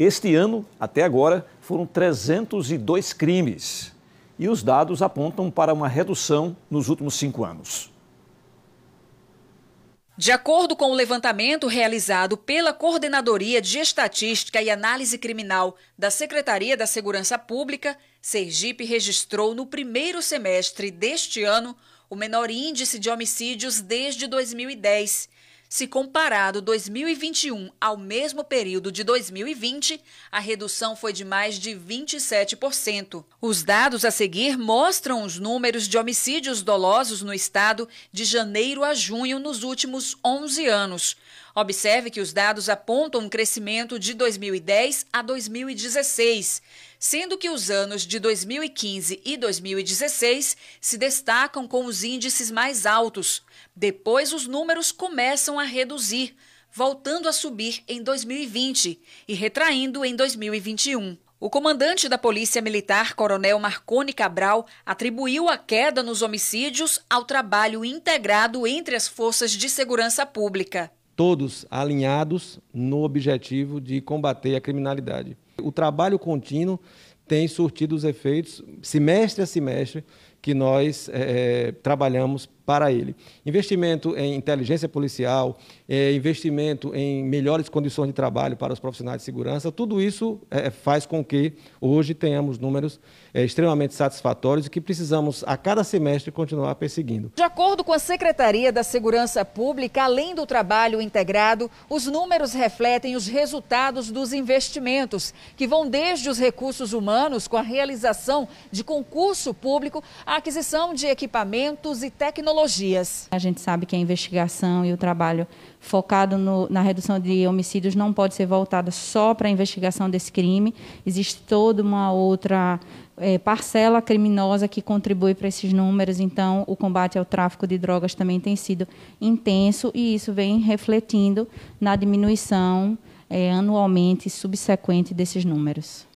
Este ano, até agora, foram 302 crimes. E os dados apontam para uma redução nos últimos cinco anos. De acordo com o levantamento realizado pela Coordenadoria de Estatística e Análise Criminal da Secretaria da Segurança Pública, Sergipe registrou no primeiro semestre deste ano o menor índice de homicídios desde 2010. Se comparado 2021 ao mesmo período de 2020, a redução foi de mais de 27%. Os dados a seguir mostram os números de homicídios dolosos no estado de janeiro a junho nos últimos 11 anos. Observe que os dados apontam um crescimento de 2010 a 2016 sendo que os anos de 2015 e 2016 se destacam com os índices mais altos. Depois, os números começam a reduzir, voltando a subir em 2020 e retraindo em 2021. O comandante da Polícia Militar, Coronel Marconi Cabral, atribuiu a queda nos homicídios ao trabalho integrado entre as forças de segurança pública. Todos alinhados no objetivo de combater a criminalidade. O trabalho contínuo tem surtido os efeitos semestre a semestre que nós é, trabalhamos para ele. Investimento em inteligência policial, é, investimento em melhores condições de trabalho para os profissionais de segurança, tudo isso é, faz com que hoje tenhamos números extremamente satisfatórios e que precisamos a cada semestre continuar perseguindo. De acordo com a Secretaria da Segurança Pública, além do trabalho integrado, os números refletem os resultados dos investimentos, que vão desde os recursos humanos, com a realização de concurso público, a aquisição de equipamentos e tecnologias. A gente sabe que a investigação e o trabalho focado no, na redução de homicídios não pode ser voltada só para a investigação desse crime. Existe toda uma outra é, parcela criminosa que contribui para esses números. Então, o combate ao tráfico de drogas também tem sido intenso e isso vem refletindo na diminuição é, anualmente subsequente desses números.